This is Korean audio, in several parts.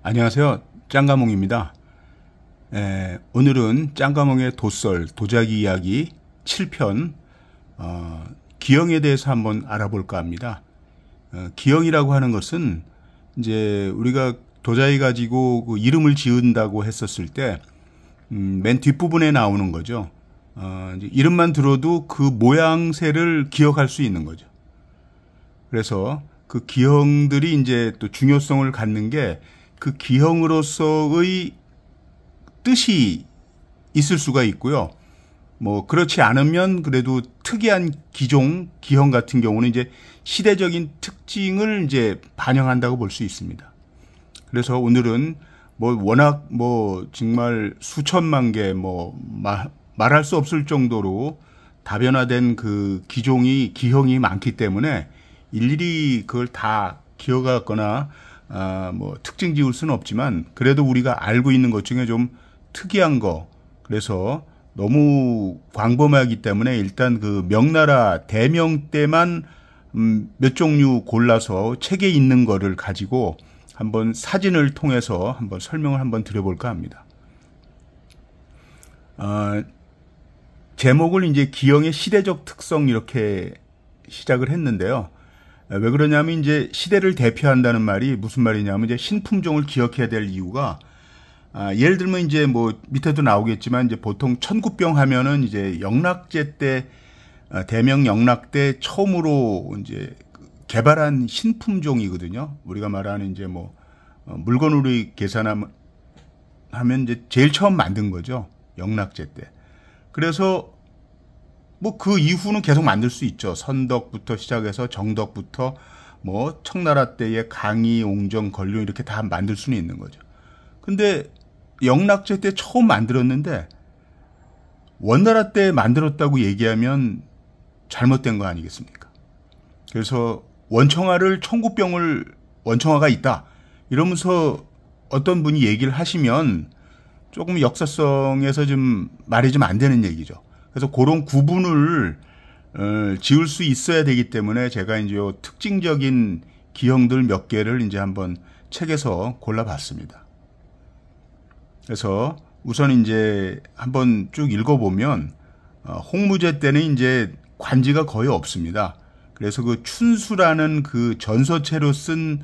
안녕하세요. 짱가몽입니다. 에, 예, 오늘은 짱가몽의 도설 도자기 이야기 7편 어, 기형에 대해서 한번 알아볼까 합니다. 어, 기형이라고 하는 것은 이제 우리가 도자기 가지고 그 이름을 지은다고 했었을 때맨 음, 뒷부분에 나오는 거죠. 어, 이름만 들어도 그 모양새를 기억할 수 있는 거죠. 그래서 그 기형들이 이제 또 중요성을 갖는 게그 기형으로서의 뜻이 있을 수가 있고요. 뭐 그렇지 않으면 그래도 특이한 기종 기형 같은 경우는 이제 시대적인 특징을 이제 반영한다고 볼 수 있습니다. 그래서 오늘은 뭐 워낙 뭐 정말 수천만 개 뭐 말할 수 없을 정도로 다변화된 그 기종이 기형이 많기 때문에 일일이 그걸 다 기억하거나 아, 뭐 특징 지울 수는 없지만 그래도 우리가 알고 있는 것 중에 좀 특이한 거 그래서 너무 광범하기 때문에 일단 그 명나라 대명 때만 음, 몇 종류 골라서 책에 있는 거를 가지고 한번 사진을 통해서 한번 설명을 한번 드려볼까 합니다. 아, 제목을 이제 기영의 시대적 특성 이렇게 시작을 했는데요. 왜 그러냐면 이제 시대를 대표한다는 말이 무슨 말이냐면 이제 신품종을 기억해야 될 이유가 아, 예를 들면 이제 뭐 밑에도 나오겠지만 이제 보통 천구병 하면은 이제 영락제 때 아, 대명 영락 때 처음으로 이제 개발한 신품종이거든요. 우리가 말하는 이제 뭐 어, 물건으로 계산하면 하면 이제 제일 처음 만든 거죠. 영락제 때. 그래서 뭐그 이후는 계속 만들 수 있죠. 선덕부터 시작해서 정덕부터 뭐 청나라 때의 강의, 옹정, 권룡 이렇게 다 만들 수는 있는 거죠. 근데 영락제 때 처음 만들었는데 원나라 때 만들었다고 얘기하면 잘못된 거 아니겠습니까? 그래서 원청아를 청구병을 원청아가 있다 이러면서 어떤 분이 얘기를 하시면 조금 역사성에서 좀 말이 좀 안 되는 얘기죠. 그래서 그런 구분을 어, 지을 수 있어야 되기 때문에 제가 이제 특징적인 기형들 몇 개를 이제 한번 책에서 골라봤습니다. 그래서 우선 이제 한번 쭉 읽어보면 어, 홍무제 때는 이제 관지가 거의 없습니다. 그래서 그 춘수라는 그 전서체로 쓴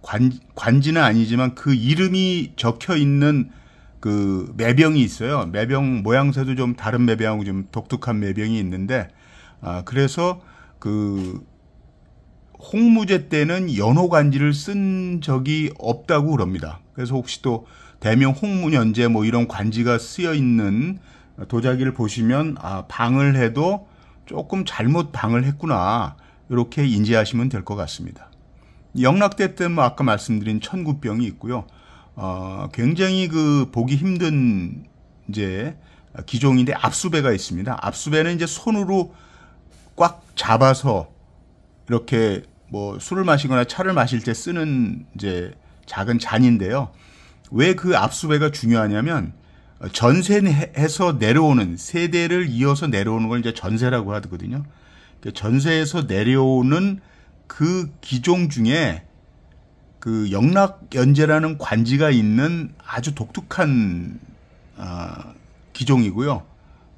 관, 관지는 아니지만 그 이름이 적혀 있는 그 매병이 있어요. 매병 모양새도 좀 다른 매병하고 좀 독특한 매병이 있는데 아 그래서 그 홍무제 때는 연호 간지를 쓴 적이 없다고 그럽니다. 그래서 혹시 또 대명 홍문연제 뭐 이런 관지가 쓰여 있는 도자기를 보시면 아 방을 해도 조금 잘못 방을 했구나 이렇게 인지하시면 될 것 같습니다. 영락대 때뭐 아까 말씀드린 천구병이 있고요. 어, 굉장히 그 보기 힘든 이제 기종인데 압수배가 있습니다. 압수배는 이제 손으로 꽉 잡아서 이렇게 뭐 술을 마시거나 차를 마실 때 쓰는 이제 작은 잔인데요. 왜 그압수배가 중요하냐면 전세해서 내려오는 세대를 이어서 내려오는 걸 이제 전세라고 하거든요. 그러니까 전세에서 내려오는 그 기종 중에 그 영락 연제라는 관지가 있는 아주 독특한 어, 기종이고요.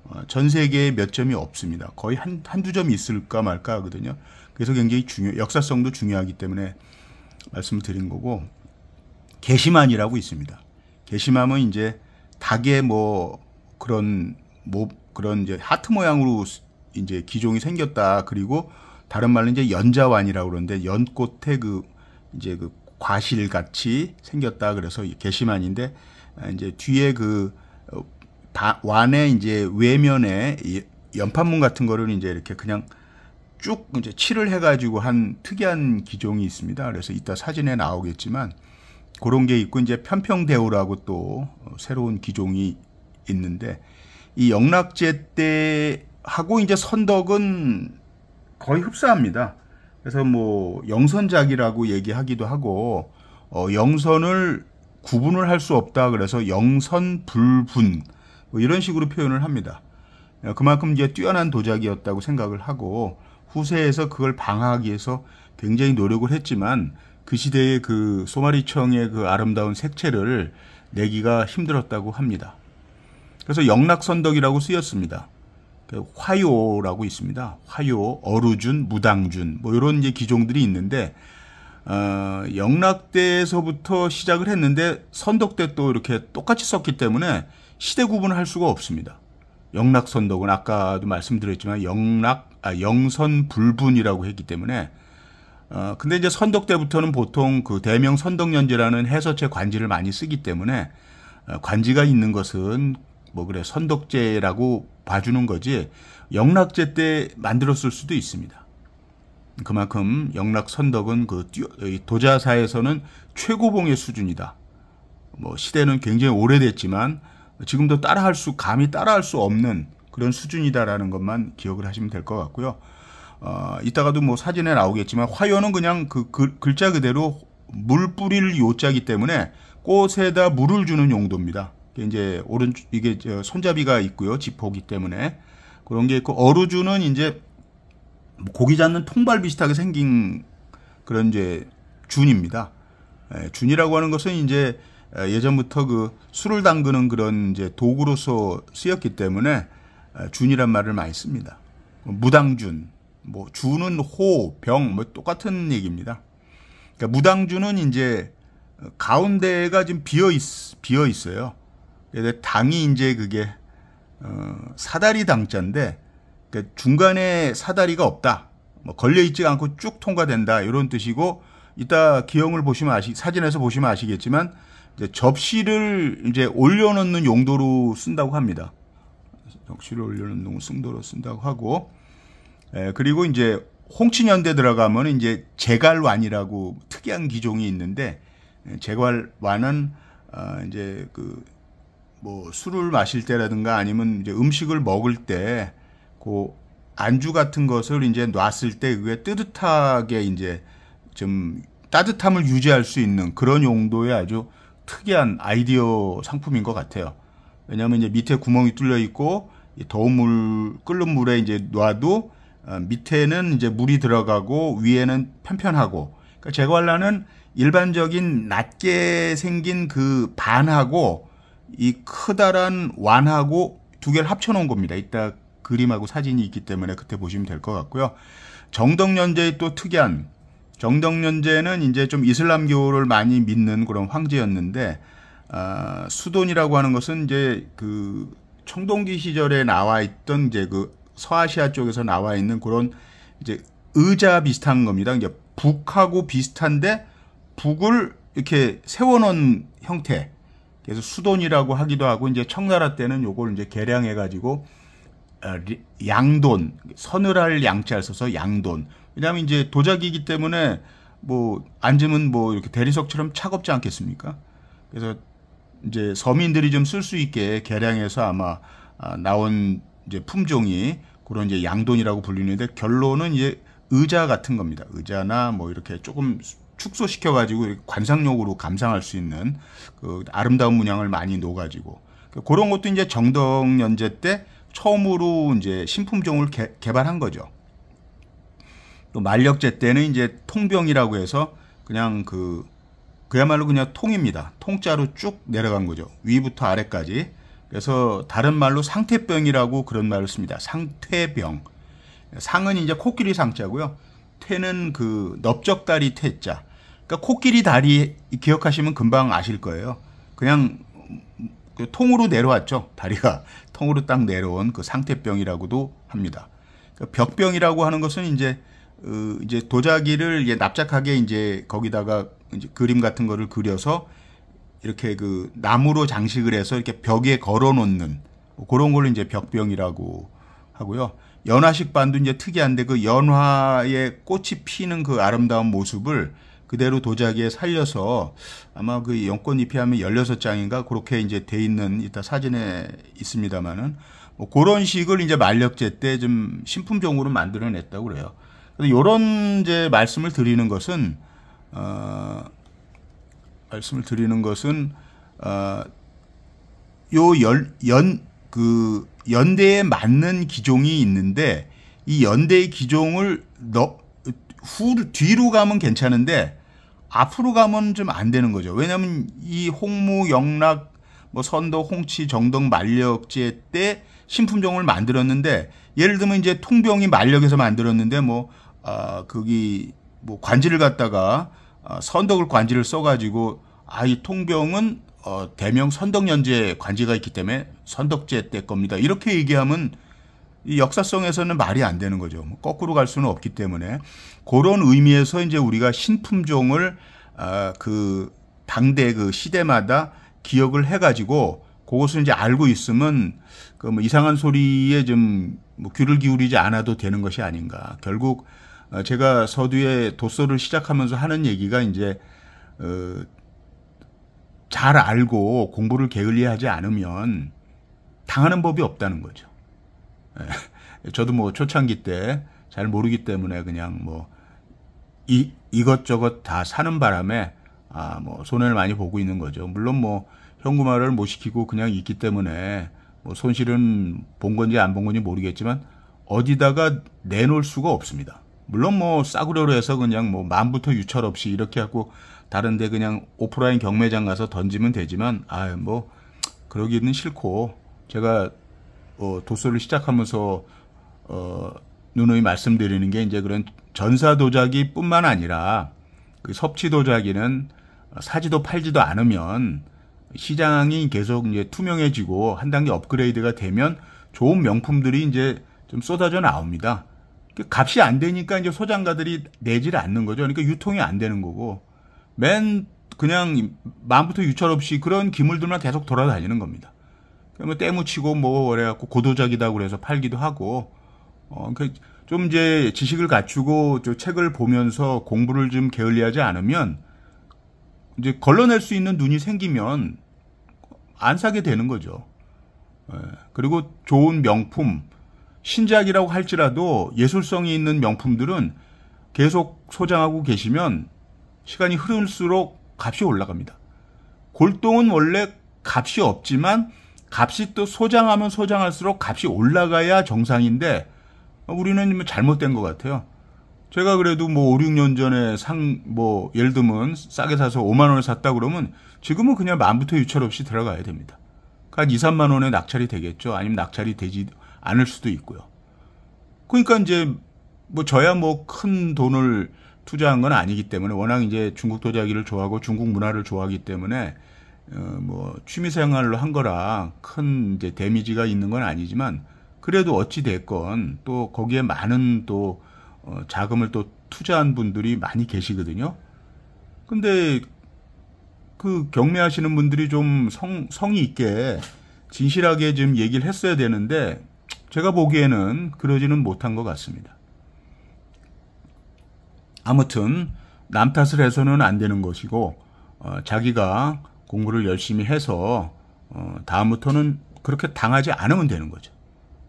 어, 전 세계에 몇 점이 없습니다. 거의 한, 한두 점이 있을까 말까 하거든요. 그래서 굉장히 중요, 역사성도 중요하기 때문에 말씀을 드린 거고, 게시만이라고 있습니다. 게시만은 이제 닭의 뭐 그런 뭐 그런 이제 하트 모양으로 이제 기종이 생겼다. 그리고 다른 말로 이제 연자완이라고 그러는데 연꽃의 그 이제 그 과실같이 생겼다 그래서 게시만인데 아, 이제 뒤에 그 어, 완의 이제 외면에 연판문 같은 거를 이제 이렇게 그냥 쭉 이제 칠을 해가지고 한 특이한 기종이 있습니다. 그래서 이따 사진에 나오겠지만 그런 게 있고 이제 편평대우라고 또 어, 새로운 기종이 있는데 이 영락제 때 하고 이제 선덕은 거의 흡사합니다. 그래서 뭐 영선작이라고 얘기하기도 하고 어, 영선을 구분을 할 수 없다 그래서 영선불분 뭐 이런 식으로 표현을 합니다. 어, 그만큼 이제 뛰어난 도자기였다고 생각을 하고 후세에서 그걸 방어하기 위해서 굉장히 노력을 했지만 그 시대의 그 소마리청의 그 아름다운 색채를 내기가 힘들었다고 합니다. 그래서 영락선덕이라고 쓰였습니다. 그 화요라고 있습니다. 화요, 어루준, 무당준 뭐 이런 이제 기종들이 있는데 어, 영락대에서부터 시작을 했는데 선덕대 또 이렇게 똑같이 썼기 때문에 시대 구분할 을 수가 없습니다. 영락선덕은 아까도 말씀드렸지만 영락 아, 영선불분이라고 했기 때문에 어, 근데 이제 선덕대부터는 보통 그 대명 선덕연제라는 해서체 관지를 많이 쓰기 때문에 어, 관지가 있는 것은 뭐 그래 선덕제라고 봐주는 거지 영락제 때 만들었을 수도 있습니다. 그만큼 영락 선덕은 그 도자사에서는 최고봉의 수준이다. 뭐 시대는 굉장히 오래됐지만 지금도 따라할 수 감히 따라할 수 없는 그런 수준이다라는 것만 기억을 하시면 될 것 같고요. 어, 이따가도 뭐 사진에 나오겠지만 화요는 그냥 그 글, 자 그대로 물 뿌릴 요자기 때문에 꽃에다 물을 주는 용도입니다. 이제 오른 이게 저 손잡이가 있고요. 지퍼기 때문에 그런 게 있고 어루주는 이제 고기 잡는 통발 비슷하게 생긴 그런 이제 준입니다. 예, 준이라고 하는 것은 이제 예, 예전부터 그 술을 담그는 그런 이제 도구로서 쓰였기 때문에 예, 준이란 말을 많이 씁니다. 무당준, 뭐 주는 호, 병, 뭐 똑같은 얘기입니다. 그러니까 무당주는 이제 가운데가 지금 비어 있, 비어 있어요. 예, 근데 당이 이제 그게 어, 사다리 당자인데 그러니까 중간에 사다리가 없다. 뭐 걸려 있지 않고 쭉 통과된다. 이런 뜻이고 이따 기형을 보시면 아시 사진에서 보시면 아시겠지만 이제 접시를 이제 올려놓는 용도로 쓴다고 합니다. 접시를 올려놓는 용도로 쓴다고 하고 에, 예, 그리고 이제 홍치년대 들어가면 이제 제갈완이라고 특이한 기종이 있는데 예, 제갈완은 어, 이제 그뭐 술을 마실 때라든가 아니면 이제 음식을 먹을 때그 안주 같은 것을 이제 놨을 때 그게 뜨뜻하게 이제 좀 따뜻함을 유지할 수 있는 그런 용도의 아주 특이한 아이디어 상품인 것 같아요. 왜냐하면 이제 밑에 구멍이 뚫려 있고 더운 물 끓는 물에 이제 놔도 어, 밑에는 이제 물이 들어가고 위에는 편편하고 그러니까 제관라는 일반적인 낮게 생긴 그 반하고 이 크다란 완하고 두 개를 합쳐놓은 겁니다. 이따 그림하고 사진이 있기 때문에 그때 보시면 될 것 같고요. 정덕년제의또 특이한 정덕년제는 이제 좀 이슬람교를 많이 믿는 그런 황제였는데 아, 수돈이라고 하는 것은 이제 그 청동기 시절에 나와 있던 이제 그 서아시아 쪽에서 나와 있는 그런 이제 의자 비슷한 겁니다. 이제 북하고 비슷한데 북을 이렇게 세워놓은 형태. 그래서 수돈이라고 하기도 하고 이제 청나라 때는 요걸 이제 개량해 가지고 어, 양돈 서늘할 양자를 써서 양돈 왜냐하면 이제 도자기이기 때문에 뭐 앉으면 뭐 이렇게 대리석처럼 차갑지 않겠습니까? 그래서 이제 서민들이 좀 쓸 수 있게 개량해서 아마 아, 나온 이제 품종이 그런 이제 양돈이라고 불리는데 결론은 이제 의자 같은 겁니다. 의자나 뭐 이렇게 조금 축소시켜 가지고 관상용으로 감상할 수 있는 그 아름다운 문양을 많이 놓아 가지고 그 그런 것도 이제 정덕 연재 때 처음으로 이제 신품종을 개, 발한 거죠. 또 만력제 때는 이제 통병이라고 해서 그냥 그 그야말로 그냥 통입니다. 통자로 쭉 내려간 거죠. 위부터 아래까지. 그래서 다른 말로 상태병이라고 그런 말을 씁니다. 상태병. 상은 이제 코끼리 상자고요. 퇴는그 넓적다리 퇴자 그러니까 코끼리 다리 기억하시면 금방 아실 거예요. 그냥 그 통으로 내려왔죠. 다리가 통으로 딱 내려온 그 상태병이라고도 합니다. 그러니까 벽병이라고 하는 것은 이제 으, 어, 이제 도자기를 이제 납작하게 이제 거기다가 이제 그림 같은 거를 그려서 이렇게 그 나무로 장식을 해서 이렇게 벽에 걸어 놓는 뭐 그런 걸 이제 벽병이라고 하고요. 연화식 반도 이제 특이한데 그연화에 꽃이 피는 그 아름다운 모습을 그대로 도자기에 살려서 아마 그영권입회하면 16장인가 그렇게 이제 돼 있는 이따 사진에 있습니다만은 뭐 그런 식을 이제 만력제 때 좀 신품종으로 만들어냈다고 그래요. 근데 요런 이제 말씀을 드리는 것은 어 말씀을 드리는 것은 어요연그 연대에 맞는 기종이 있는데 이 연대의 기종을 너, 후 뒤로 가면 괜찮은데 앞으로 가면 좀 안 되는 거죠. 왜냐하면 이 홍무, 영락, 뭐 선도, 홍치, 정동, 만력제 때 신품종을 만들었는데 예를 들면 이제 통병이 만력에서 만들었는데 뭐 아, 거기 뭐 관지를 갖다가 아, 선덕을 관지를 써가지고 아 이 통병은 어, 대명 선덕연제 관지가 있기 때문에 선덕제 때 겁니다. 이렇게 얘기하면 이 역사성에서는 말이 안 되는 거죠. 뭐 거꾸로 갈 수는 없기 때문에 그런 의미에서 이제 우리가 신품종을 아, 그 당대 그 시대마다 기억을 해가지고 그것을 이제 알고 있으면 그뭐 이상한 소리에 좀뭐 귀를 기울이지 않아도 되는 것이 아닌가. 결국 어, 제가 서두에 도서를 시작하면서 하는 얘기가 이제 어, 잘 알고 공부를 게을리하지 않으면 당하는 법이 없다는 거죠. 예. 저도 뭐 초창기 때 잘 모르기 때문에 그냥 뭐 이, 이것저것 다 사는 바람에 아, 뭐 손해를 많이 보고 있는 거죠. 물론 뭐 현금화를 못 시키고 그냥 있기 때문에 뭐 손실은 본 건지 안 본 건지 모르겠지만 어디다가 내놓을 수가 없습니다. 물론 뭐 싸구려로 해서 그냥 뭐 만부터 유찰 없이 이렇게 하고 다른데 그냥 오프라인 경매장 가서 던지면 되지만 아뭐 그러기는 싫고 제가 어, 독서를 시작하면서 어, 누누이 말씀드리는 게 이제 그런 전사 도자기뿐만 아니라 그 섭취 도자기는 사지도 팔지도 않으면 시장이 계속 이제 투명해지고 한 단계 업그레이드가 되면 좋은 명품들이 이제 좀 쏟아져 나옵니다. 그 값이 안 되니까 이제 소장가들이 내질 않는 거죠. 그러니까 유통이 안 되는 거고 맨 그냥 마음부터 유찰 없이 그런 기물들만 계속 돌아다니는 겁니다. 그러면 때묻히고 뭐 그래갖고 고도작이다 그래서 팔기도 하고 어, 그러니까 좀 이제 지식을 갖추고 책을 보면서 공부를 좀 게을리하지 않으면 이제 걸러낼 수 있는 눈이 생기면 안 사게 되는 거죠. 예. 그리고 좋은 명품, 신작이라고 할지라도 예술성이 있는 명품들은 계속 소장하고 계시면 시간이 흐를수록 값이 올라갑니다. 골동은 원래 값이 없지만 값이 또 소장하면 소장할수록 값이 올라가야 정상인데 우리는 뭐 잘못된 것 같아요. 제가 그래도 뭐 5, 6년 전에 상, 뭐, 예를 들면 싸게 사서 5만원을 샀다 그러면 지금은 그냥 만부터 유찰 없이 들어가야 됩니다. 그러니까 한 2, 3만원에 낙찰이 되겠죠. 아니면 낙찰이 되지 않을 수도 있고요. 그러니까 이제 뭐 저야 뭐 큰 돈을 투자한 건 아니기 때문에 워낙 이제 중국 도자기를 좋아하고 중국 문화를 좋아하기 때문에 어, 뭐 취미 생활로 한 거라 큰 이제 데미지가 있는 건 아니지만 그래도 어찌 됐건 또 거기에 많은 또 어, 자금을 또 투자한 분들이 많이 계시거든요. 근데 그 경매하시는 분들이 좀 성, 성의 있게 진실하게 지금 얘기를 했어야 되는데 제가 보기에는 그러지는 못한 것 같습니다. 아무튼 남 탓을 해서는 안 되는 것이고 어, 자기가 공부를 열심히 해서 어, 다음부터는 그렇게 당하지 않으면 되는 거죠.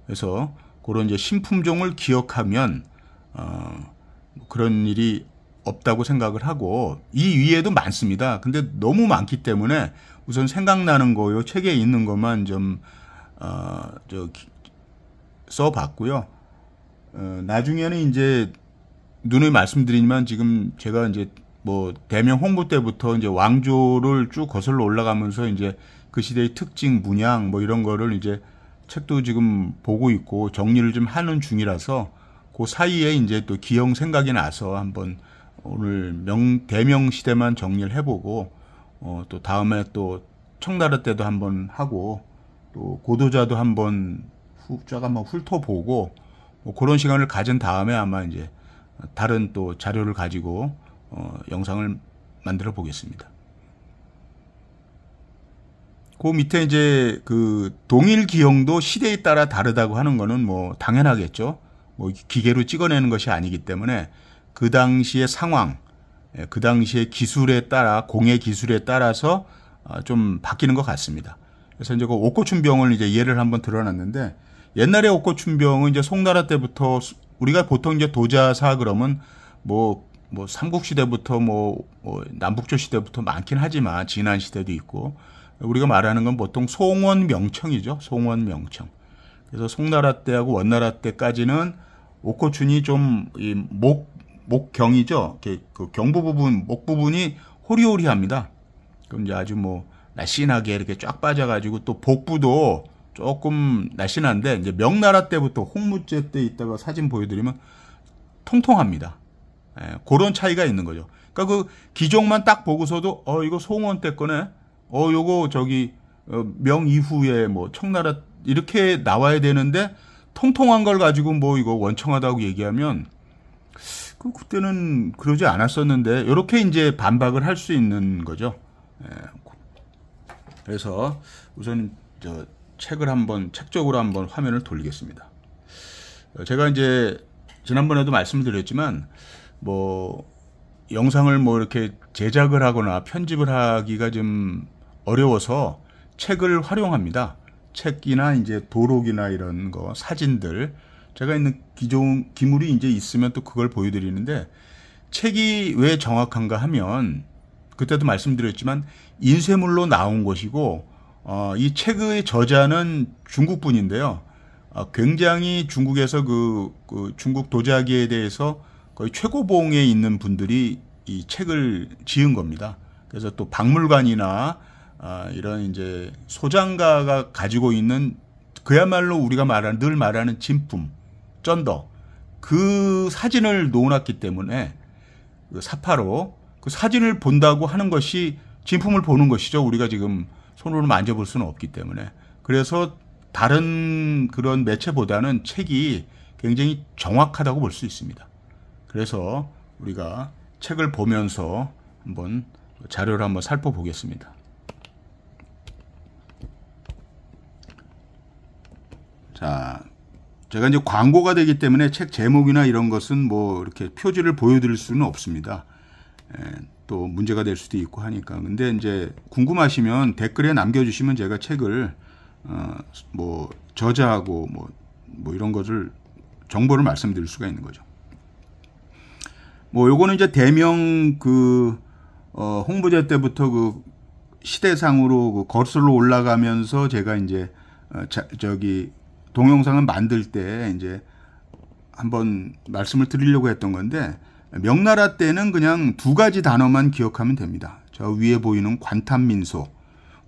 그래서 그런 이제 신품종을 기억하면 어, 그런 일이 없다고 생각을 하고 이 위에도 많습니다. 근데 너무 많기 때문에 우선 생각나는 거요 책에 있는 것만 좀 어, 저, 써봤고요. 어, 나중에는 이제 눈에 말씀드리지만 지금 제가 이제 뭐 대명 홍구 때부터 이제 왕조를 쭉 거슬러 올라가면서 이제 그 시대의 특징, 문양 뭐 이런 거를 이제 책도 지금 보고 있고 정리를 좀 하는 중이라서 그 사이에 이제 또 기형 생각이 나서 한번 오늘 명 대명 시대만 정리를 해보고 어, 또 다음에 또 청나라 때도 한번 하고 또 고도자도 한번 후쫙 한번 훑어보고 뭐 그런 시간을 가진 다음에 아마 이제 다른 또 자료를 가지고 어, 영상을 만들어 보겠습니다. 그 밑에 이제 그 동일 기형도 시대에 따라 다르다고 하는 거는 뭐 당연하겠죠. 뭐 기계로 찍어내는 것이 아니기 때문에 그 당시의 상황, 예, 그 당시의 기술에 따라 공예 기술에 따라서 아, 좀 바뀌는 것 같습니다. 그래서 이제 그 옥고춘병을 이제 예를 한번 들어놨는데 옛날에 옥고춘병은 이제 송나라 때부터 우리가 보통 이제 도자사 그러면 뭐뭐 삼국시대부터 뭐, 뭐 남북조 시대부터 많긴 하지만 지난 시대도 있고 우리가 말하는 건 보통 송원 명청이죠. 송원 명청. 그래서 송나라 때하고 원나라 때까지는 오코춘이 좀이목 목경이죠. 그 경부 부분 목 부분이 호리호리합니다. 그럼 이제 아주 뭐 날씬하게 이렇게 쫙 빠져가지고 또 복부도 조금 날씬한데 이제 명나라 때부터 홍무제 때 있다가 사진 보여드리면 통통합니다. 예, 그런 차이가 있는 거죠. 그러니까 그 기종만 딱 보고서도 어 이거 송원 때 거네. 어 요거 저기 어, 명 이후에 뭐 청나라 이렇게 나와야 되는데 통통한 걸 가지고 뭐 이거 원청하다고 얘기하면 그 그때는 그러지 않았었는데 이렇게 이제 반박을 할 수 있는 거죠. 예. 그래서 우선 저 책을 한번 책적으로 한번 화면을 돌리겠습니다. 어, 제가 이제 지난번에도 말씀드렸지만 뭐 영상을 뭐 이렇게 제작을 하거나 편집을 하기가 좀 어려워서 책을 활용합니다. 책이나 이제 도록이나 이런 거 사진들 제가 있는 기존 기물이 이제 있으면 또 그걸 보여드리는데 책이 왜 정확한가 하면 그때도 말씀드렸지만 인쇄물로 나온 것이고 어, 이 책의 저자는 중국 분인데요. 어, 아, 굉장히 중국에서 그, 그 중국 도자기에 대해서 거의 최고봉에 있는 분들이 이 책을 지은 겁니다. 그래서 또 박물관이나 아, 이런 이제 소장가가 가지고 있는 그야말로 우리가 말하는 늘 말하는 진품 쩐더 그 사진을 놓아놨기 때문에 그 사파로 그 사진을 본다고 하는 것이 진품을 보는 것이죠. 우리가 지금 손으로 만져볼 수는 없기 때문에 그래서 다른 그런 매체보다는 책이 굉장히 정확하다고 볼 수 있습니다. 그래서 우리가 책을 보면서 한번 자료를 한번 살펴보겠습니다. 자, 제가 이제 광고가 되기 때문에 책 제목이나 이런 것은 뭐 이렇게 표지를 보여드릴 수는 없습니다. 에, 예, 또 문제가 될 수도 있고 하니까. 근데 이제 궁금하시면 댓글에 남겨주시면 제가 책을 어, 뭐 저자하고 뭐, 뭐 이런 것을 정보를 말씀드릴 수가 있는 거죠. 뭐 요거는 이제 대명 그, 어, 홍보제 때부터 그 시대상으로 그 거슬러 올라가면서 제가 이제, 어, 자, 저기, 동영상을 만들 때 이제 한번 말씀을 드리려고 했던 건데, 명나라 때는 그냥 두 가지 단어만 기억하면 됩니다. 저 위에 보이는 관탄민소.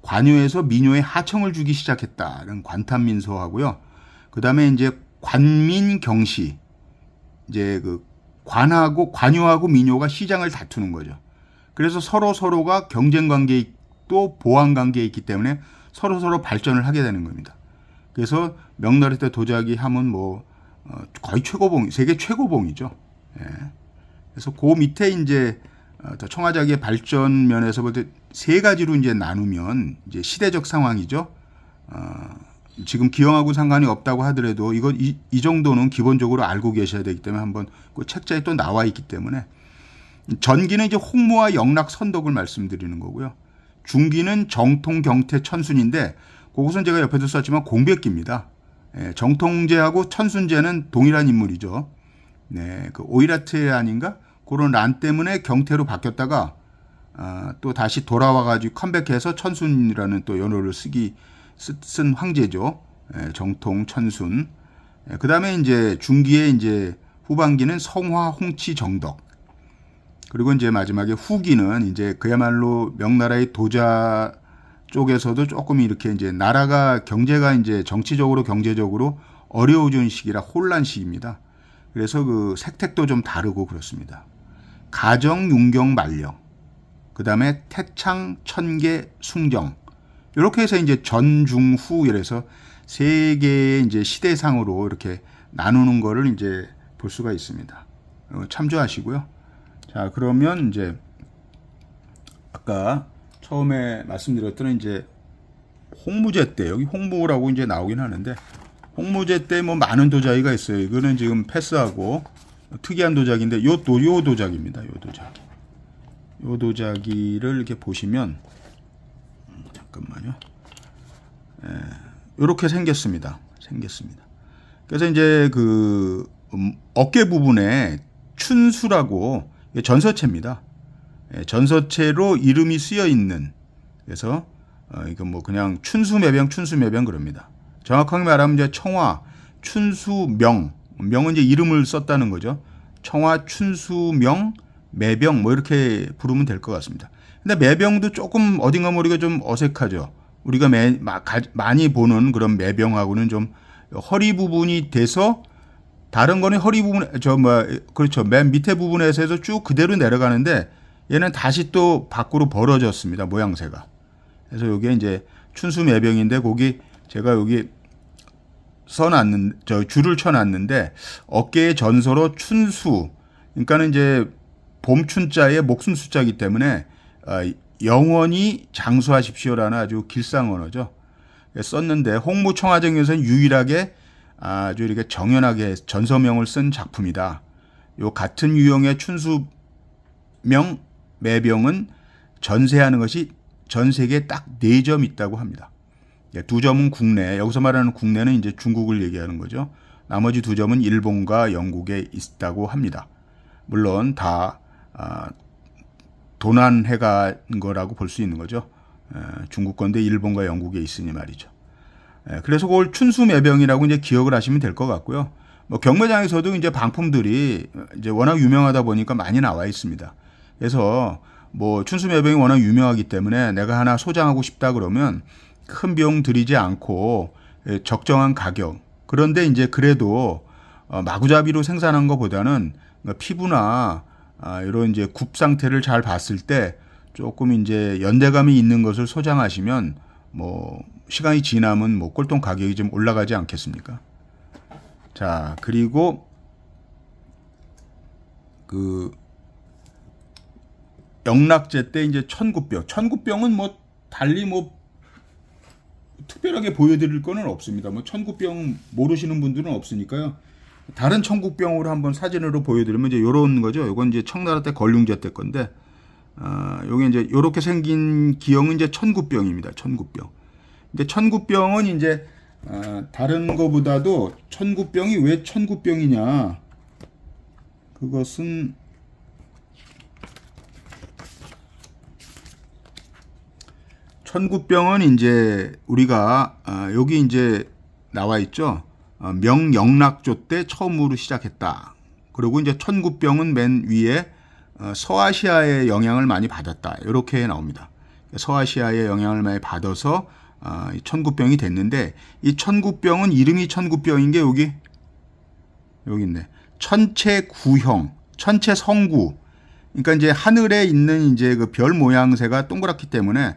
관요에서 민요의 하청을 주기 시작했다는 관탄민소하고요. 그 다음에 이제 관민경시. 이제 그 관하고 관유하고 민요가 시장을 다투는 거죠. 그래서 서로 서로가 경쟁 관계또 보완 관계에 있기 때문에 서로 서로 발전을 하게 되는 겁니다. 그래서 명나라 때 도자기 하면 뭐 어, 거의 최고봉, 세계 최고봉이죠. 예. 그래서 그 밑에 이제 어, 청아작의 발전 면에서 볼 때세 뭐 가지로 이제 나누면 이제 시대적 상황이죠. 어, 지금 기형하고 상관이 없다고 하더라도 이거 이, 이 정도는 기본적으로 알고 계셔야 되기 때문에 한번 그 책자에 또 나와 있기 때문에 전기는 이제 홍무와 영락 선덕을 말씀드리는 거고요. 중기는 정통 경태 천순인데 그것은 제가 옆에도 썼지만 공백기입니다. 예, 정통제하고 천순제는 동일한 인물이죠. 네, 그 오이라트 아닌가 그런 란 때문에 경태로 바뀌었다가 아, 또 다시 돌아와가지고 컴백해서 천순이라는 또 연호를 쓰기 쓴 황제죠. 예, 정통 천순. 예, 그 다음에 이제 중기에 이제 후반기는 성화, 홍치, 정덕. 그리고 이제 마지막에 후기는 이제 그야말로 명나라의 도자 쪽에서도 조금 이렇게 이제 나라가 경제가 이제 정치적으로 경제적으로 어려워진 시기라 혼란 시기입니다. 그래서 그 색택도 좀 다르고 그렇습니다. 가정, 윤경, 만령그 다음에 태창, 천계, 숭정. 이렇게 해서 이제 전중후 이래서 세 개의 이제 시대상으로 이렇게 나누는 거를 이제 볼 수가 있습니다. 어, 참조하시고요. 자, 그러면 이제 아까 처음에 말씀드렸던 이제 홍무제 때 여기 홍무라고 이제 나오긴 하는데 홍무제 때 뭐 많은 도자기가 있어요. 이거는 지금 패스하고 특이한 도자기인데 요도요 도자기입니다. 요 도자기. 요 도자기를 이렇게 보시면 잠깐만요. 예, 이렇게 생겼습니다. 생겼습니다. 그래서 이제 그 음, 어깨 부분에 춘수라고 전서체입니다. 예, 전서체로 이름이 쓰여 있는 그래서 어, 이건 뭐 그냥 춘수매병 춘수매병 그럽니다. 정확하게 말하면 이제 청화 춘수명 명은 이제 이름을 썼다는 거죠. 청화 춘수명 매병 뭐 이렇게 부르면 될 것 같습니다. 근데 매병도 조금 어딘가 모르게 좀 어색하죠. 우리가 매, 마, 가, 많이 보는 그런 매병하고는 좀 허리 부분이 돼서 다른 거는 허리 부분 저 뭐 그렇죠 맨 밑에 부분에서 해서 쭉 그대로 내려가는데 얘는 다시 또 밖으로 벌어졌습니다 모양새가 그래서 여기 이제 춘수 매병인데 거기 제가 여기 써놨는 저 줄을 쳐놨는데 어깨의 전서로 춘수 그러니까는 이제 봄춘자에 목숨 숫자이기 때문에 아, 영원히 장수하십시오라는 아주 길상 언어죠. 썼는데 홍무청화정에서는 유일하게 아주 이렇게 정연하게 전서명을 쓴 작품이다. 요 같은 유형의 춘수명 매병은 전세하는 것이 전 세계에 딱 네 점 있다고 합니다. 예, 두 점은 국내, 여기서 말하는 국내는 이제 중국을 얘기하는 거죠. 나머지 두 점은 일본과 영국에 있다고 합니다. 물론 다 아, 도난해간 거라고 볼 수 있는 거죠. 중국 건데 일본과 영국에 있으니 말이죠. 그래서 그걸 춘수매병이라고 이제 기억을 하시면 될 것 같고요. 뭐 경매장에서도 이제 방품들이 이제 워낙 유명하다 보니까 많이 나와 있습니다. 그래서 뭐 춘수매병이 워낙 유명하기 때문에 내가 하나 소장하고 싶다 그러면 큰 비용 들이지 않고 적정한 가격. 그런데 이제 그래도 어, 마구잡이로 생산한 것보다는 그러니까 피부나 아, 이런 이제 굽 상태를 잘 봤을 때 조금 이제 연대감이 있는 것을 소장하시면 뭐 시간이 지나면 뭐 꼴통 가격이 좀 올라가지 않겠습니까? 자, 그리고 그 영락제 때 이제 천구병. 천구병은 뭐 달리 뭐 특별하게 보여드릴 거는 없습니다. 뭐 천구병 모르시는 분들은 없으니까요. 다른 청국병으로 한번 사진으로 보여드리면 이제 요런 거죠. 요건 이제 청나라 때 걸륭제 때 건데, 아, 요게 이제 요렇게 생긴 기형은 이제 천국병입니다. 천국병. 근데 천국병은 이제, 아, 다른 거보다도 천국병이 왜 천국병이냐. 그것은 천국병은 이제 우리가 아, 여기 이제 나와 있죠. 어, 명영락조 때 처음으로 시작했다. 그리고 이제 천구병은 맨 위에 어, 서아시아의 영향을 많이 받았다. 이렇게 나옵니다. 서아시아의 영향을 많이 받아서 어, 천구병이 됐는데 이 천구병은 이름이 천구병인 게 여기 여기 있네. 천체 구형, 천체 성구. 그러니까 이제 하늘에 있는 이제 그 별 모양새가 동그랗기 때문에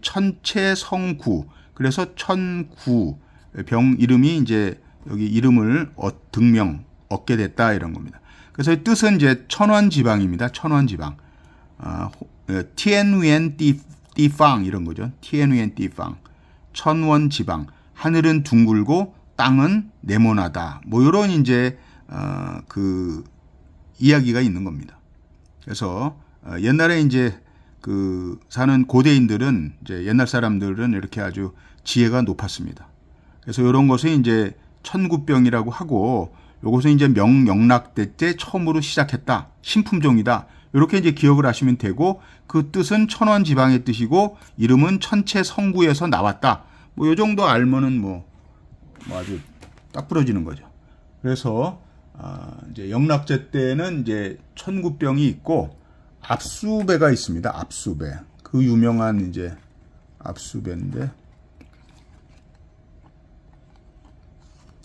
천체 성구. 그래서 천구 병 이름이 이제 여기 이름을 어, 등명 얻게 됐다 이런 겁니다. 그래서 뜻은 이제 천원 지방입니다. 천원 지방. 아, 예, 티엔위엔 띠팡 이런 거죠. 티엔위엔 띠팡. 천원 지방. 하늘은 둥글고 땅은 네모나다. 뭐 이런 이제 어, 그 이야기가 있는 겁니다. 그래서 어, 옛날에 이제 그 사는 고대인들은 이제 옛날 사람들은 이렇게 아주 지혜가 높았습니다. 그래서 이런 것을 이제 천구병이라고 하고 요것은 이제 명영락대 때 처음으로 시작했다. 신품종이다. 이렇게 이제 기억을 하시면 되고 그 뜻은 천원 지방의 뜻이고 이름은 천체 성구에서 나왔다. 뭐요 정도 알면은 뭐, 뭐 아주 딱 부러지는 거죠. 그래서 아, 이제 영락제 때는 이제 천구병이 있고 압수배가 있습니다. 압수배. 그 유명한 이제 압수배인데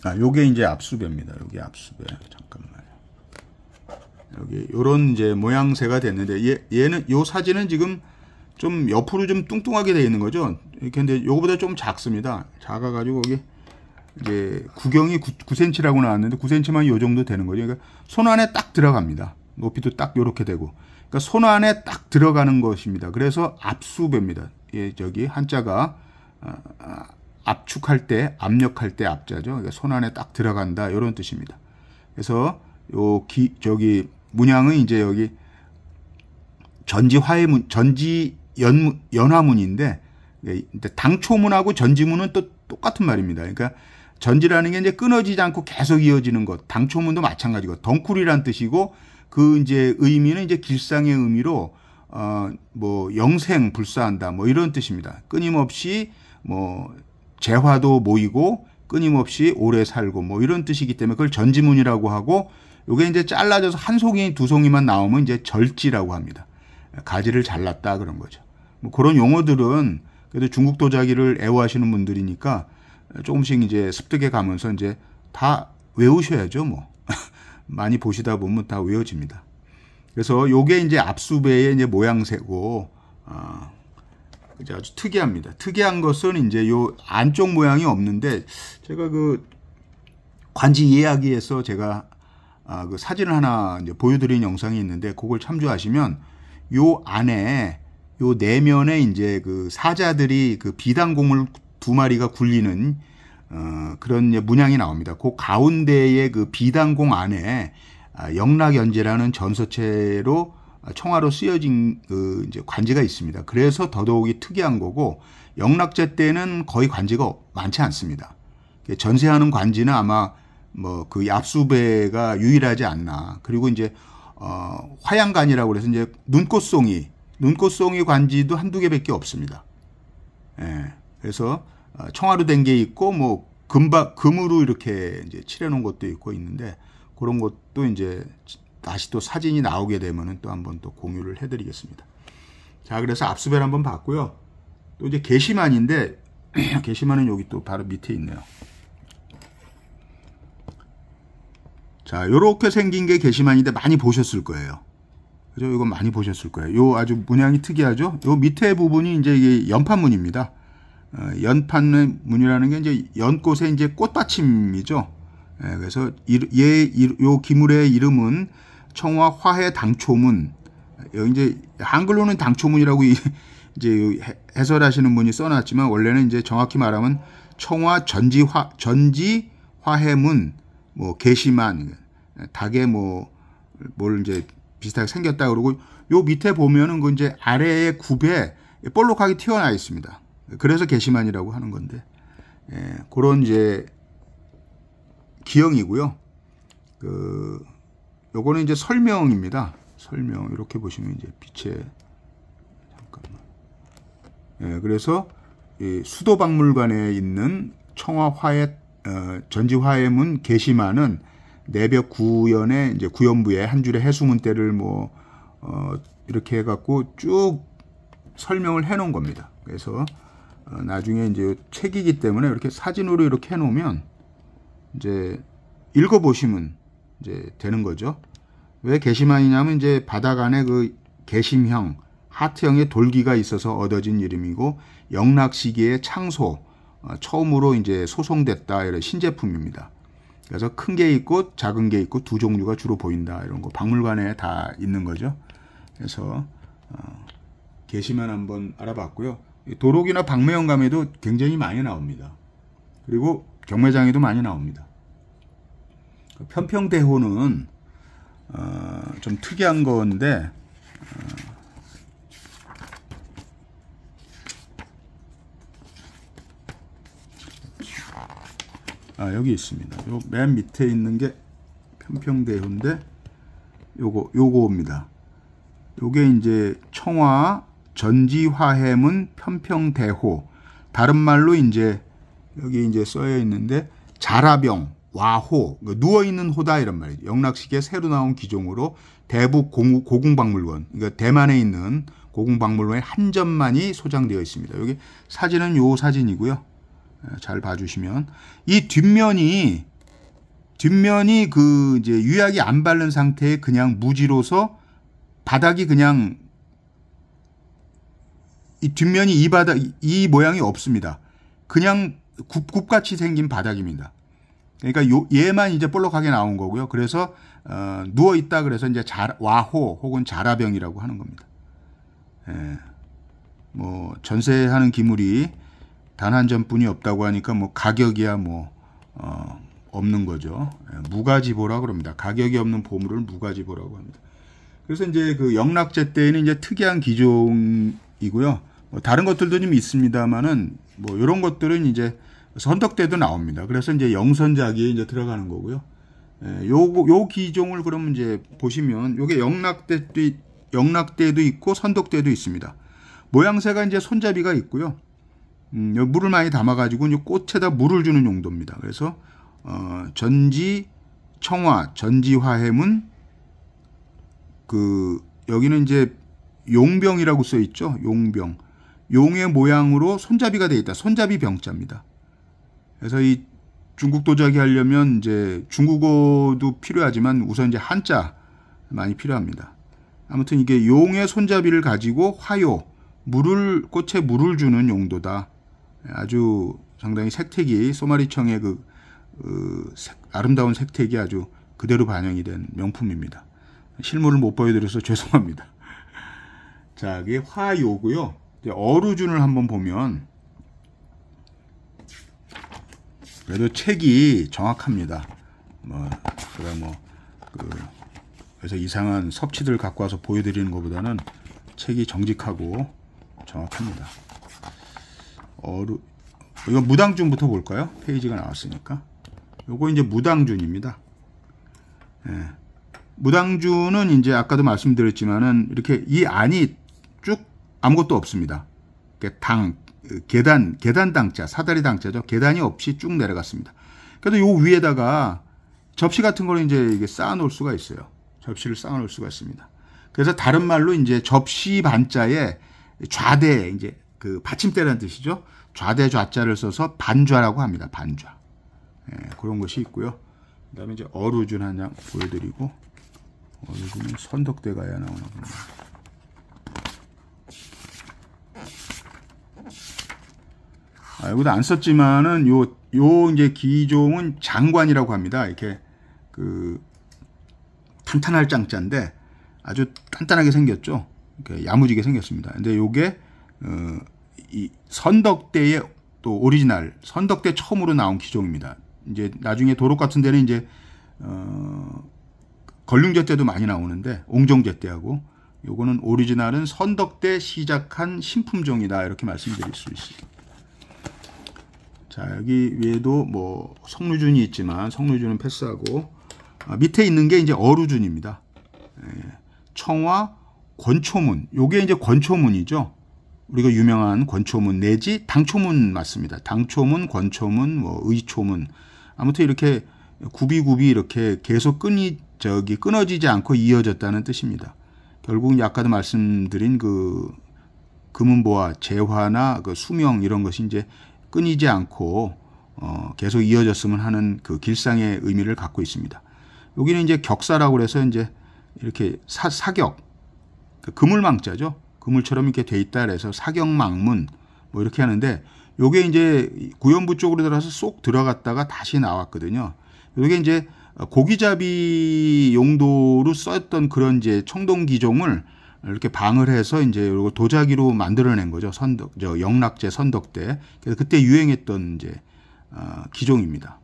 아, 요게 이제 압수배입니다. 요게 압수배. 잠깐만요. 여기 요런 이제 모양새가 됐는데 얘, 얘는 요 사진은 지금 좀 옆으로 좀 뚱뚱하게 되어 있는 거죠. 근데 요거보다 좀 작습니다. 작아 가지고 여기 이게 구경이 9, c m 라고 나왔는데 9cm만 요 정도 되는 거죠. 그러니까 손 안에 딱 들어갑니다. 높이도 딱 요렇게 되고. 그러니까 손 안에 딱 들어가는 것입니다. 그래서 압수배입니다. 예, 저기 한자가 아, 아, 압축할 때, 압력할 때 압자죠. 그러니까 손 안에 딱 들어간다. 이런 뜻입니다. 그래서 요 기, 저기 문양은 이제 여기 전지 화해문, 전지 연, 화문인데 당초문하고 전지문은 또 똑같은 말입니다. 그러니까 전지라는 게 이제 끊어지지 않고 계속 이어지는 것. 당초문도 마찬가지고 덩쿨이란 뜻이고 그 이제 의미는 이제 길상의 의미로 어뭐 영생 불사한다 뭐 이런 뜻입니다. 끊임없이 뭐 재화도 모이고 끊임없이 오래 살고 뭐 이런 뜻이기 때문에 그걸 전지문이라고 하고 요게 이제 잘라져서 한 송이 두 송이만 나오면 이제 절지라고 합니다. 가지를 잘랐다 그런 거죠. 뭐 그런 용어들은 그래도 중국 도자기를 애호하시는 분들이니까 조금씩 이제 습득해 가면서 이제 다 외우셔야죠 뭐 많이 보시다 보면 다 외워집니다. 그래서 요게 이제 압수배의 이제 모양새고 어, 이제 아주 특이합니다. 특이한 것은 이제 요 안쪽 모양이 없는데 제가 그 관지 이야기에서 제가 아, 그 사진을 하나 이제 보여드린 영상이 있는데 그걸 참조하시면 요 안에 요 내면에 이제 그 사자들이 그 비단공을 두 마리가 굴리는 어, 그런 문양이 나옵니다. 그가운데에그 비단공 안에 아 영락연제라는 전서체로 아, 청아로 쓰여진 그 이제 관제가 있습니다. 그래서 더더욱이 특이한 거고 영락제 때는 거의 관제가 많지 않습니다. 전세하는 관지는 아마 뭐그 얍수배가 유일하지 않나. 그리고 이제 어 화양간이라고 그래서 이제 눈꽃송이 눈꽃송이 관지도 한두 개밖에 없습니다. 예. 그래서 어, 청아로 된 게 있고 뭐 금박 금으로 이렇게 이제 칠해 놓은 것도 있고 있는데 그런 것도 이제 다시 또 사진이 나오게 되면은 또 한번 또 공유를 해드리겠습니다. 자, 그래서 압수별 한번 봤고요. 또 이제 게시만인데 게시만은 여기 또 바로 밑에 있네요. 자, 이렇게 생긴 게 게시만인데 많이 보셨을 거예요. 그죠? 이거 많이 보셨을 거예요. 요 아주 문양이 특이하죠? 요 밑에 부분이 이제 이게 연판문입니다. 어, 연판문이라는 게 이제 연꽃의 이제 꽃받침이죠. 예, 그래서 이, 얘, 예, 이, 요 기물의 이름은 청와 화해 당초문 어, 이제 한글로는 당초문이라고 이제 해설하시는 분이 써놨지만 원래는 이제 정확히 말하면 청와 전지화 전지 화해문 뭐 게시만 닭에 뭐뭘 이제 비슷하게 생겼다 그러고 요 밑에 보면은 그 이제 아래에 굽에 볼록하게 튀어나 와 있습니다. 그래서 게시만이라고 하는 건데 예, 그런 이제 기형이고요. 그 요거는 이제 설명입니다. 설명 이렇게 보시면 이제 빛에 잠깐만. 예, 그래서 이 수도박물관에 있는 청화화해 어, 전지화해문 게시판은 내벽 구연의 이제 구연부에 한 줄의 해수문대를 뭐 어, 이렇게 해갖고 쭉 설명을 해놓은 겁니다. 그래서 어, 나중에 이제 책이기 때문에 이렇게 사진으로 이렇게 해놓으면 이제 읽어보시면 이제 되는 거죠. 왜 게시만이냐면 이제 바닥 안에 그 게심형, 하트형의 돌기가 있어서 얻어진 이름이고 영락 시기의 창소, 어, 처음으로 이제 소송됐다 이런 신제품입니다. 그래서 큰 게 있고 작은 게 있고 두 종류가 주로 보인다 이런 거 박물관에 다 있는 거죠. 그래서 어, 게시만 한번 알아봤고요. 도로기나 박매영 감에도 굉장히 많이 나옵니다. 그리고 경매장에도 많이 나옵니다. 그 편평대호는 어, 좀 특이한 건데 어, 아, 여기 있습니다. 요 맨 밑에 있는 게 편평대호인데 요거 요거입니다. 요게 이제 청화 전지화해문 편평대호 다른 말로 이제 여기 이제 써여 있는데 자라병 와호 그 누워 있는 호다 이런 말이죠. 영락식의 새로 나온 기종으로 대북 고궁박물관 그러니까 대만에 있는 고궁박물관의 한 점만이 소장되어 있습니다. 여기 사진은 요 사진이고요. 예, 잘 봐주시면 이 뒷면이 뒷면이 그 이제 유약이 안 바른 상태에 그냥 무지로서 바닥이 그냥 이 뒷면이 이 바닥 이 모양이 없습니다. 그냥 굽, 굽같이 생긴 바닥입니다. 그러니까 요, 얘만 이제 볼록하게 나온 거고요. 그래서 어, 누워 있다 그래서 이제 자, 와호 혹은 자라병이라고 하는 겁니다. 예. 뭐 전세하는 기물이 단 한 점뿐이 없다고 하니까 뭐 가격이야 뭐 어, 없는 거죠. 예. 무가지보라 그럽니다. 가격이 없는 보물을 무가지보라고 합니다. 그래서 이제 그 영락제 때에는 이제 특이한 기종이고요. 뭐 다른 것들도 좀 있습니다만은 뭐 이런 것들은 이제 선덕대도 나옵니다. 그래서 이제 영선작이 이제 들어가는 거고요. 예, 요, 요 기종을 그러면 이제 보시면 요게 영락대도, 영락대도 있고 선덕대도 있습니다. 모양새가 이제 손잡이가 있고요. 음, 물을 많이 담아가지고 이제 꽃에다 물을 주는 용도입니다. 그래서 어, 전지 청화, 전지 화해문 그 여기는 이제 용병이라고 써 있죠. 용병. 용의 모양으로 손잡이가 되어 있다. 손잡이 병자입니다. 그래서 이 중국 도자기 하려면 이제 중국어도 필요하지만 우선 이제 한자 많이 필요합니다. 아무튼 이게 용의 손잡이를 가지고 화요, 물을 꽃에 물을 주는 용도다. 아주 상당히 색택이 소마리청의 그, 그 색, 아름다운 색택이 아주 그대로 반영이 된 명품입니다. 실물을 못 보여드려서 죄송합니다. 자, 이게 화요고요. 어루준을 한번 보면 그래도 책이 정확합니다. 뭐 제가 뭐그 그래서 이상한 섭취들 갖고 와서 보여드리는 것보다는 책이 정직하고 정확합니다. 어루 이거 무당준부터 볼까요? 페이지가 나왔으니까. 요거 이제 무당준입니다. 예. 무당준은 이제 아까도 말씀드렸지만은 이렇게 이 안이 쭉 아무것도 없습니다. 당, 계단, 계단 당자, 사다리 당자죠. 계단이 없이 쭉 내려갔습니다. 그래도 요 위에다가 접시 같은 걸를 이제 이게 쌓아놓을 수가 있어요. 접시를 쌓아놓을 수가 있습니다. 그래서 다른 말로 이제 접시 반자에 좌대, 이제 그 받침대라는 뜻이죠. 좌대 좌자를 써서 반좌라고 합니다. 반좌. 예, 그런 것이 있고요. 그 다음에 이제 어루준 한장 보여드리고, 어루준은 선덕대가야 나오나 봅니다. 아, 여기도 안 썼지만은 요, 요 이제 기종은 장관이라고 합니다. 이렇게 그 탄탄할 짱자인데 아주 단단하게 생겼죠. 이렇게 야무지게 생겼습니다. 근데 요게 어, 이 선덕대의 또 오리지널 선덕대 처음으로 나온 기종입니다. 이제 나중에 도록 같은 데는 이제 어, 걸륭제때도 많이 나오는데 옹정제때하고 요거는 오리지널은 선덕대 시작한 신품종이다 이렇게 말씀드릴 수 있습니다. 자 여기 위에도 뭐 석류준이 있지만 성류준은 패스하고 아, 밑에 있는 게 이제 어루준입니다. 예, 청와 권초문 요게 이제 권초문이죠. 우리가 유명한 권초문 내지 당초문 맞습니다. 당초문, 권초문, 뭐 의초문 아무튼 이렇게 구비구비 이렇게 계속 끊이 저기 끊어지지 않고 이어졌다는 뜻입니다. 결국 아까도 말씀드린 그 금은보화, 재화나 그 수명 이런 것이 이제 끊이지 않고 어, 계속 이어졌으면 하는 그 길상의 의미를 갖고 있습니다. 여기는 이제 격사라고 해서 이제 이렇게 사, 사격, 그 그물망자죠. 그물처럼 이렇게 돼 있다 그래서 사격망문 뭐 이렇게 하는데 요게 이제 구연부 쪽으로 들어가서 쏙 들어갔다가 다시 나왔거든요. 요게 이제 고기잡이 용도로 썼던 그런 이제 청동기종을 이렇게 방을 해서 이제 이거 도자기로 만들어낸 거죠. 선덕, 저 영락제 선덕대. 그래서 그때 유행했던 이제 어, 기종입니다.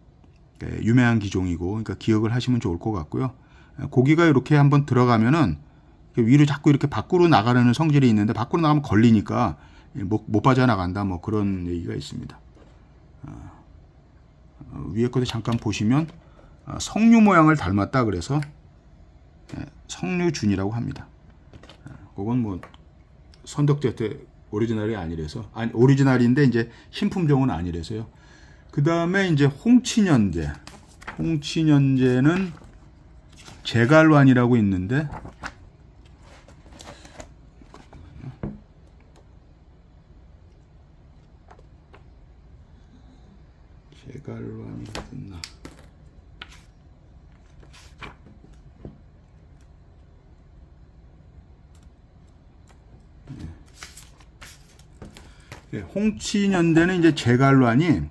예, 유명한 기종이고, 그러니까 기억을 하시면 좋을 것 같고요. 예, 고기가 이렇게 한번 들어가면은 그 위로 자꾸 이렇게 밖으로 나가려는 성질이 있는데 밖으로 나가면 걸리니까 예, 못, 못 빠져나간다 뭐 그런 얘기가 있습니다. 어, 어 위에 것도 잠깐 보시면 성류 아, 모양을 닮았다 그래서 성류준이라고 합니다. 그건 뭐선덕대트 오리지널이 아니래서 아니 오리지널인데 이제 신품종은 아니래서요. 그 다음에 이제 홍치년제 홍치년제는 제갈완이라고 있는데 홍치년대는 이제 제갈란이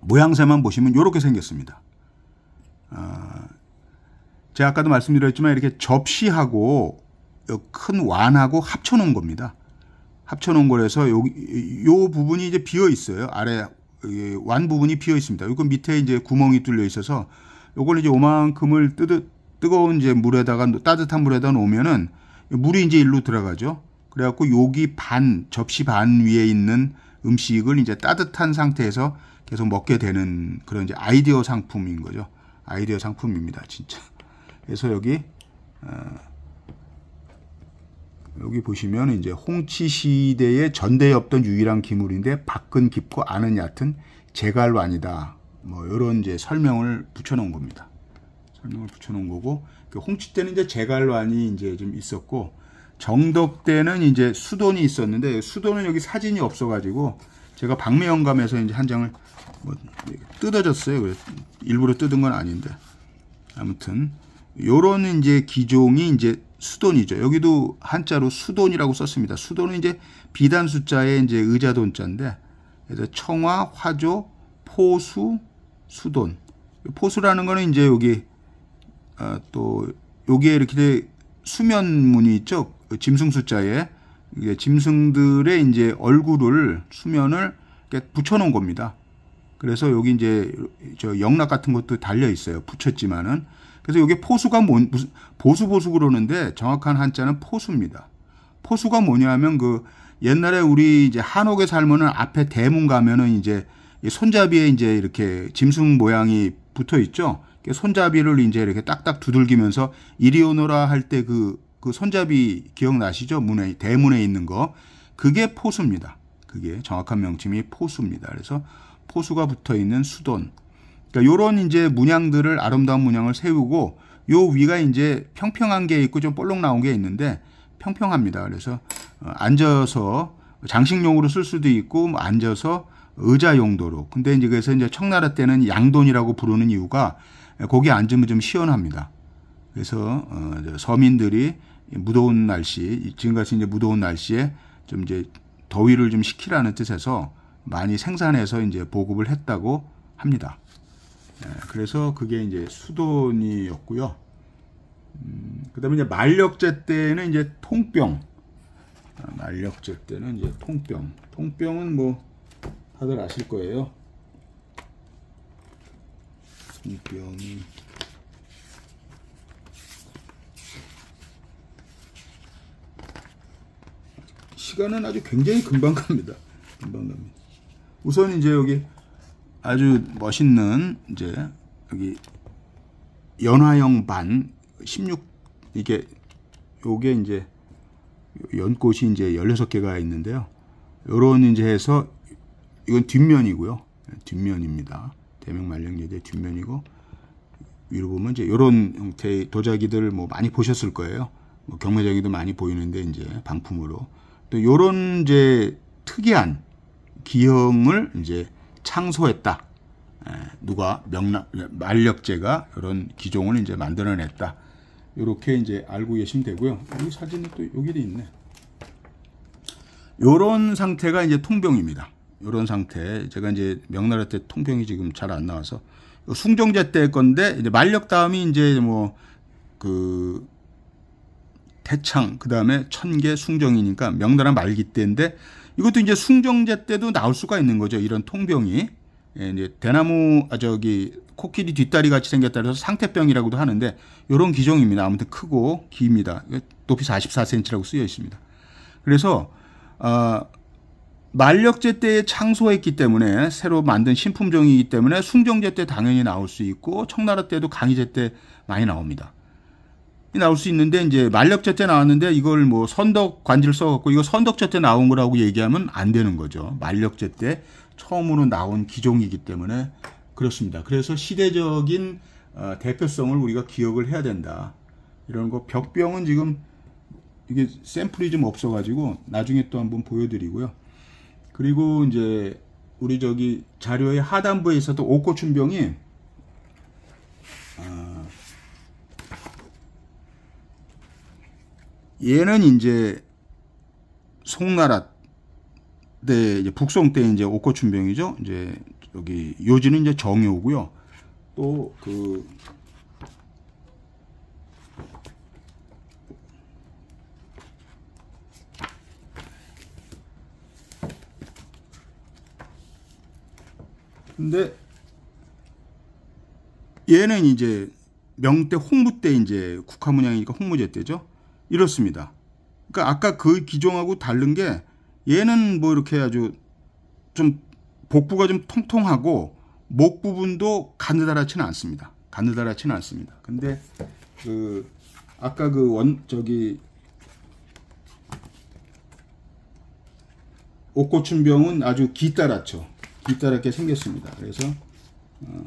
모양새만 보시면 이렇게 생겼습니다. 아, 제가 아까도 말씀드렸지만 이렇게 접시하고 큰 완하고 합쳐놓은 겁니다. 합쳐놓은 거라서 요, 요 부분이 이제 비어 있어요. 아래 완 부분이 비어 있습니다. 이거 밑에 이제 구멍이 뚫려 있어서 요걸 이제 오만큼을 뜨듯 뜨거운 이제 물에다가 따뜻한 물에다 놓으면은 물이 이제 일로 들어가죠. 그래갖고 여기 반, 접시 반 위에 있는 음식을 이제 따뜻한 상태에서 계속 먹게 되는 그런 이제 아이디어 상품인 거죠. 아이디어 상품입니다, 진짜. 그래서 여기, 어, 여기 보시면 이제 홍치 시대의 전대였던 유일한 기물인데 밖은 깊고 안은 얕은 제갈완이다. 뭐 이런 이제 설명을 붙여놓은 겁니다. 설명을 붙여놓은 거고 그 홍치 때는 이제 제갈완이 이제 좀 있었고 정덕대는 이제 수돈이 있었는데 수돈은 여기 사진이 없어가지고 제가 박매영감에서 이제 한 장을 뭐 뜯어졌어요. 일부러 뜯은 건 아닌데 아무튼 요런 이제 기종이 이제 수돈이죠. 여기도 한자로 수돈이라고 썼습니다. 수돈은 이제 비단 숫자의 이제 의자돈자인데 그래서 청화, 화조, 포수, 수돈. 포수라는 거는 이제 여기 아, 또 여기에 이렇게 수면문이 있죠. 그 짐승 숫자에 짐승들의 이제 얼굴을 수면을 붙여놓은 겁니다. 그래서 여기 이제 저 영락 같은 것도 달려 있어요. 붙였지만은 그래서 이게 포수가 뭔 보수 보수 그러는데 정확한 한자는 포수입니다. 포수가 뭐냐면 그 옛날에 우리 이제 한옥의삶은 앞에 대문 가면은 이제 손잡이에 이제 이렇게 짐승 모양이 붙어 있죠. 손잡이를 이제 이렇게 딱딱 두들기면서 이리 오너라 할때그 그 손잡이 기억나시죠? 문에 대문에 있는 거 그게 포수입니다. 그게 정확한 명칭이 포수입니다. 그래서 포수가 붙어 있는 수돈. 그러니까 요런 이제 문양들을 아름다운 문양을 세우고 요 위가 이제 평평한 게 있고 좀 볼록 나온 게 있는데 평평합니다. 그래서 어, 앉아서 장식용으로 쓸 수도 있고 뭐 앉아서 의자 용도로. 근데 이제 그래서 이제 청나라 때는 양돈이라고 부르는 이유가 거기 앉으면 좀 시원합니다. 그래서 어, 서민들이 무더운 날씨, 지금같이 이제 무더운 날씨에 좀 이제 더위를 좀 식히라는 뜻에서 많이 생산해서 이제 보급을 했다고 합니다. 예, 그래서 그게 이제 수돈이었고요. 음, 그다음에 이제 만력제 때는 이제 통병, 아, 말력제 때는 이제 통병. 통병은 뭐 다들 아실 거예요. 통병이 시간은 아주 굉장히 금방 갑니다. 금방 갑니다. 우선 이제 여기 아주 멋있는 이제 여기 연화형 반16 이게 요게 이제 연꽃이 이제 16개가 있는데요. 요런 이제 해서 이건 뒷면이고요. 뒷면입니다. 대명말령제의 뒷면이고 위로 보면 이제 요런 형태의 도자기들을 뭐 많이 보셨을 거예요. 뭐 경매장에도 많이 보이는데 이제 방품으로 또 요런 이제 특이한 기형을 이제 창소했다. 누가 명락 만력제가 이런 기종을 이제 만들어냈다. 이렇게 이제 알고 계시면 되고요. 이사진이또 여기도 있네. 요런 상태가 이제 통병입니다. 요런 상태. 제가 이제 명나라 때 통병이 지금 잘 안 나와서 숭종제때 건데 이제 만력 다음이 이제 뭐그 태창 그다음에 천계 숭정이니까 명나라 말기 때인데 이것도 이제 숭정제 때도 나올 수가 있는 거죠. 이런 통병이 예, 이제 대나무 아 저기 코끼리 뒷다리 같이 생겼다 그래서 상태병이라고도 하는데 요런 기종입니다. 아무튼 크고 깁니다. 높이 44cm라고 쓰여 있습니다. 그래서 어, 아, 만력제 때에 창소했기 때문에 새로 만든 신품종이기 때문에 숭정제 때 당연히 나올 수 있고 청나라 때도 강희제 때 많이 나옵니다. 나올 수 있는데 이제 만력제때 나왔는데 이걸 뭐 선덕 관지를 써갖고 이거 선덕제때 나온 거라고 얘기하면 안 되는 거죠. 만력제때 처음으로 나온 기종이기 때문에 그렇습니다. 그래서 시대적인 어, 대표성을 우리가 기억을 해야 된다. 이런 거 벽병은 지금 이게 샘플이 좀 없어가지고 나중에 또 한번 보여드리고요. 그리고 이제 우리 저기 자료의 하단부에 있어도 옥고춘병이 얘는 이제 송나라 때 이제 북송 때 이제 옥고춘병이죠. 이제 여기 요지는 이제 정요고요. 또 그 근데 얘는 이제 명대 홍무 때 이제 국화문양이니까 홍무제 때죠. 이렇습니다. 그러니까 아까 그 기종하고 다른 게 얘는 뭐 이렇게 아주 좀 복부가 좀 통통하고 목 부분도 가느다랗지는 않습니다. 가느다랗지는 않습니다. 근데 그 아까 그 원 저기 옥고춘병은 아주 기따랗죠. 기따랗게 생겼습니다. 그래서 어,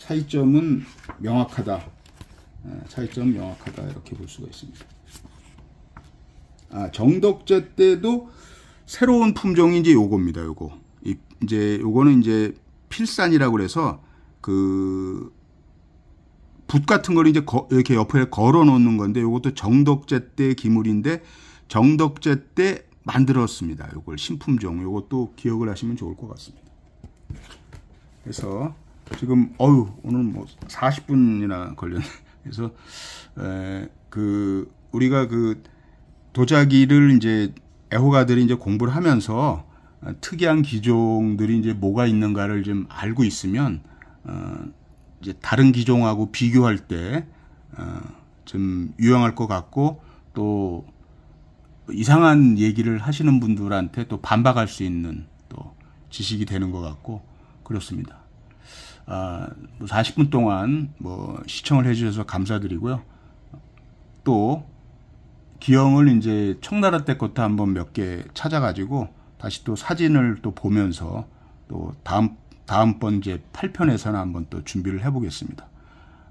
차이점은 명확하다. 어, 차이점 은 명확하다 이렇게 볼 수가 있습니다. 아, 정덕제 때도 새로운 품종이 이제 요겁니다. 요거. 이, 이제 요거는 이제 필산이라고 그래서 그 붓 같은 걸 이제 거, 이렇게 옆에 걸어 놓는 건데 요것도 정덕제 때 기물인데 정덕제 때 만들었습니다. 요걸 신품종 요것도 기억을 하시면 좋을 것 같습니다. 그래서 지금 어유 오늘 뭐 40분이나 걸렸네. 그래서 에, 그 우리가 그 도자기를 이제 애호가들이 이제 공부를 하면서 어, 특이한 기종들이 이제 뭐가 있는가를 좀 알고 있으면 어, 이제 다른 기종하고 비교할 때좀 어, 유용할 것 같고 또 이상한 얘기를 하시는 분들한테 또 반박할 수 있는 또 지식이 되는 것 같고 그렇습니다. 아, 40분 뭐 동안 뭐 시청을 해주셔서 감사드리고요. 또 기형을 이제 청나라 때 것도 한번 몇 개 찾아가지고 다시 또 사진을 또 보면서 또 다음 다음번 이제 8편에서는 한번 또 준비를 해보겠습니다.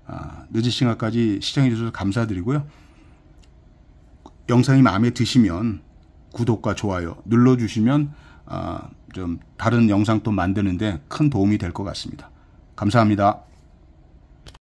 아, 늦은 시간까지 시청해 주셔서 감사드리고요. 영상이 마음에 드시면 구독과 좋아요 눌러주시면 아, 좀 다른 영상 또 만드는데 큰 도움이 될 것 같습니다. 감사합니다.